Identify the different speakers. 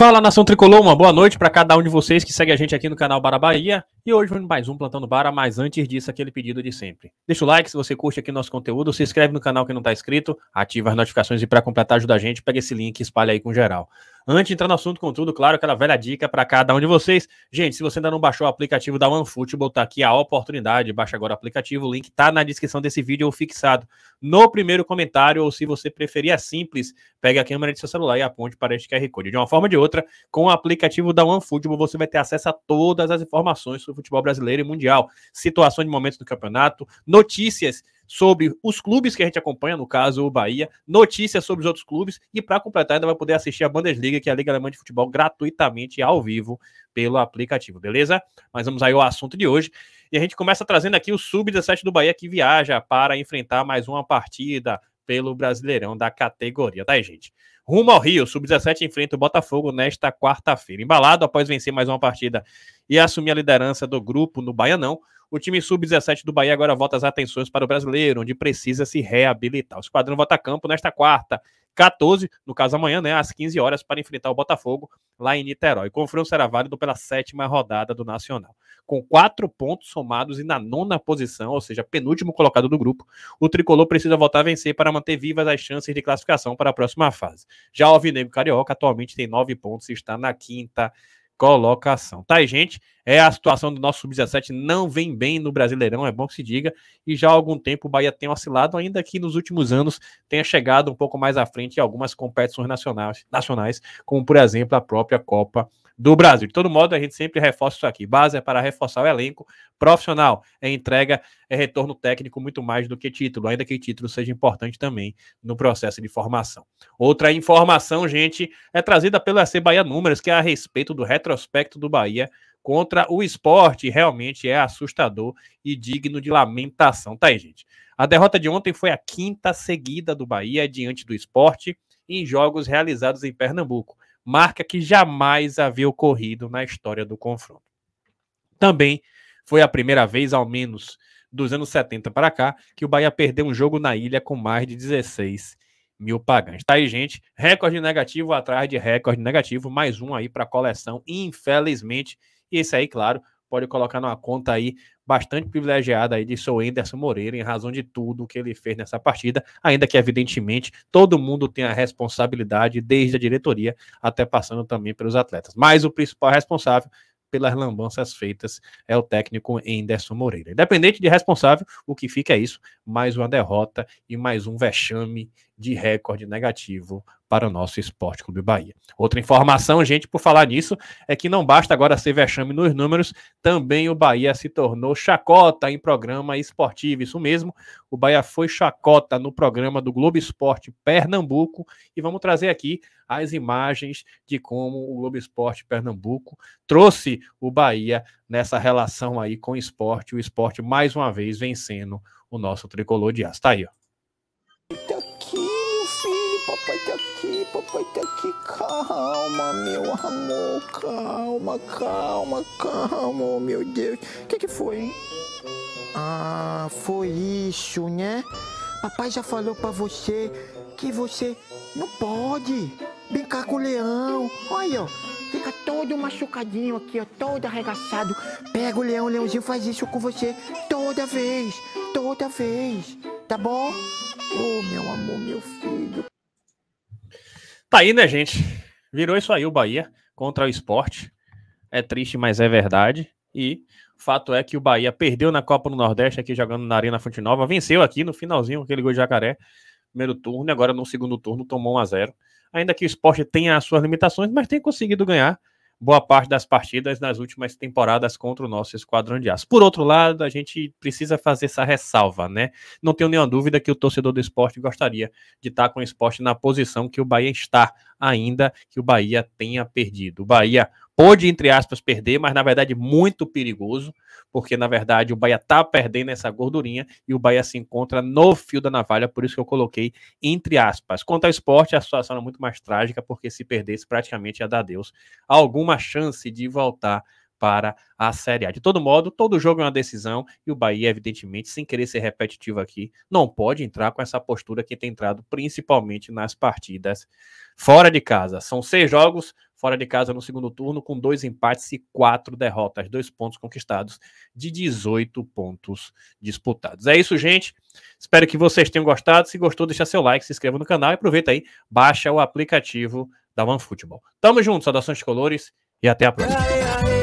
Speaker 1: Fala nação tricolor, uma boa noite para cada um de vocês que segue a gente aqui no canal Bara Bahia. E hoje vem mais um plantando barra. Bara, mas antes disso, aquele pedido de sempre. Deixa o like se você curte aqui nosso conteúdo, se inscreve no canal que não está inscrito, ativa as notificações e para completar ajuda a gente, pega esse link e espalha aí com geral. Antes de entrar no assunto com tudo, claro, aquela velha dica para cada um de vocês. Gente, se você ainda não baixou o aplicativo da OneFootball, tá aqui a oportunidade, baixa agora o aplicativo, o link está na descrição desse vídeo ou fixado no primeiro comentário, ou se você preferir é simples, pega a câmera de seu celular e aponte para este QR Code. De uma forma ou de outra, com o aplicativo da OneFootball, você vai ter acesso a todas as informações do futebol brasileiro e mundial, situação de momentos do campeonato, notícias sobre os clubes que a gente acompanha, no caso o Bahia, notícias sobre os outros clubes e para completar ainda vai poder assistir a Bundesliga, que é a Liga Alemã de Futebol, gratuitamente ao vivo pelo aplicativo, beleza? Mas vamos aí ao assunto de hoje. E a gente começa trazendo aqui o sub-17 do Bahia que viaja para enfrentar mais uma partida pelo Brasileirão da categoria, tá aí, gente? Rumo ao Rio, sub-17 enfrenta o Botafogo nesta quarta-feira. Embalado após vencer mais uma partida e assumir a liderança do grupo no Baianão, o time sub-17 do Bahia agora volta as atenções para o brasileiro, onde precisa se reabilitar. O esquadrão volta a campo nesta quarta, 14, no caso amanhã, né, às 15 horas, para enfrentar o Botafogo lá em Niterói. O confronto será válido pela sétima rodada do Nacional. Com quatro pontos somados e na nona posição, ou seja, penúltimo colocado do grupo, o tricolor precisa voltar a vencer para manter vivas as chances de classificação para a próxima fase. Já o Alvinegro Carioca atualmente tem nove pontos e está na quinta colocação. Tá, gente? É, a situação do nosso sub-17 não vem bem no Brasileirão, é bom que se diga, e já há algum tempo o Bahia tem oscilado, ainda que nos últimos anos tenha chegado um pouco mais à frente em algumas competições nacionais, nacionais como por exemplo a própria Copa do Brasil. De todo modo, a gente sempre reforça isso aqui. Base é para reforçar o elenco profissional, é entrega, é retorno técnico muito mais do que título, ainda que título seja importante também no processo de formação. Outra informação, gente, é trazida pelo AC Bahia Números, que é a respeito do retrospecto do Bahia contra o esporte. Realmente é assustador e digno de lamentação. Tá aí, gente. A derrota de ontem foi a quinta seguida do Bahia diante do esporte em jogos realizados em Pernambuco, marca que jamais havia ocorrido na história do confronto. Também foi a primeira vez, ao menos dos anos 70 para cá, que o Bahia perdeu um jogo na ilha com mais de 16 mil pagantes. Tá aí, gente. Recorde negativo atrás de recorde negativo. Mais um aí para a coleção, infelizmente. E esse aí, claro, pode colocar numa conta aí bastante privilegiada aí de seu Anderson Moreira em razão de tudo que ele fez nessa partida, ainda que evidentemente todo mundo tem a responsabilidade desde a diretoria até passando também pelos atletas. Mas o principal responsável pelas lambanças feitas é o técnico Anderson Moreira. Independente de responsável, o que fica é isso, mais uma derrota e mais um vexame de recorde negativo para o nosso Esporte Clube Bahia. Outra informação, gente, por falar nisso, é que não basta agora ser vexame nos números, também o Bahia se tornou chacota em programa esportivo. Isso mesmo, o Bahia foi chacota no programa do Globo Esporte Pernambuco e vamos trazer aqui as imagens de como o Globo Esporte Pernambuco trouxe o Bahia nessa relação aí com o esporte, o esporte mais uma vez vencendo o nosso tricolor de aço. Tá aí, ó. aqui, papai tá aqui. Calma, meu amor, calma, calma, calma, oh, meu Deus. O que, que foi, hein? Ah, foi isso, né? Papai já falou pra você que você não pode brincar com o leão. Olha, ó, fica todo machucadinho aqui, ó, todo arregaçado. Pega o leão, o leãozinho faz isso com você toda vez, toda vez, tá bom? Oh, meu amor, meu filho. Tá aí, né, gente? Virou isso aí o Bahia contra o esporte. É triste, mas é verdade. E fato é que o Bahia perdeu na Copa do Nordeste aqui jogando na Arena Fonte Nova, venceu aqui no finalzinho aquele gol de jacaré, primeiro turno, e agora no segundo turno tomou 1 a 0 Ainda que o esporte tenha as suas limitações, mas tem conseguido ganhar boa parte das partidas nas últimas temporadas contra o nosso Esquadrão de Aço. Por outro lado, a gente precisa fazer essa ressalva, né? Não tenho nenhuma dúvida que o torcedor do esporte gostaria de estar com o esporte na posição que o Bahia está, ainda que o Bahia tenha perdido. O Bahia pôde, entre aspas, perder, mas na verdade muito perigoso, porque na verdade o Bahia está perdendo essa gordurinha e o Bahia se encontra no fio da navalha, por isso que eu coloquei entre aspas. Quanto ao esporte, a situação é muito mais trágica, porque se perdesse praticamente ia dar adeus a alguma chance de voltar para a Série A. De todo modo, todo jogo é uma decisão e o Bahia, evidentemente, sem querer ser repetitivo aqui, não pode entrar com essa postura que tem entrado principalmente nas partidas fora de casa. São seis jogos fora de casa no segundo turno, com dois empates e quatro derrotas, dois pontos conquistados de 18 pontos disputados. É isso, gente. Espero que vocês tenham gostado. Se gostou, deixa seu like, se inscreva no canal e aproveita aí, baixa o aplicativo da OneFootball. Tamo junto, saudações de colores e até a próxima.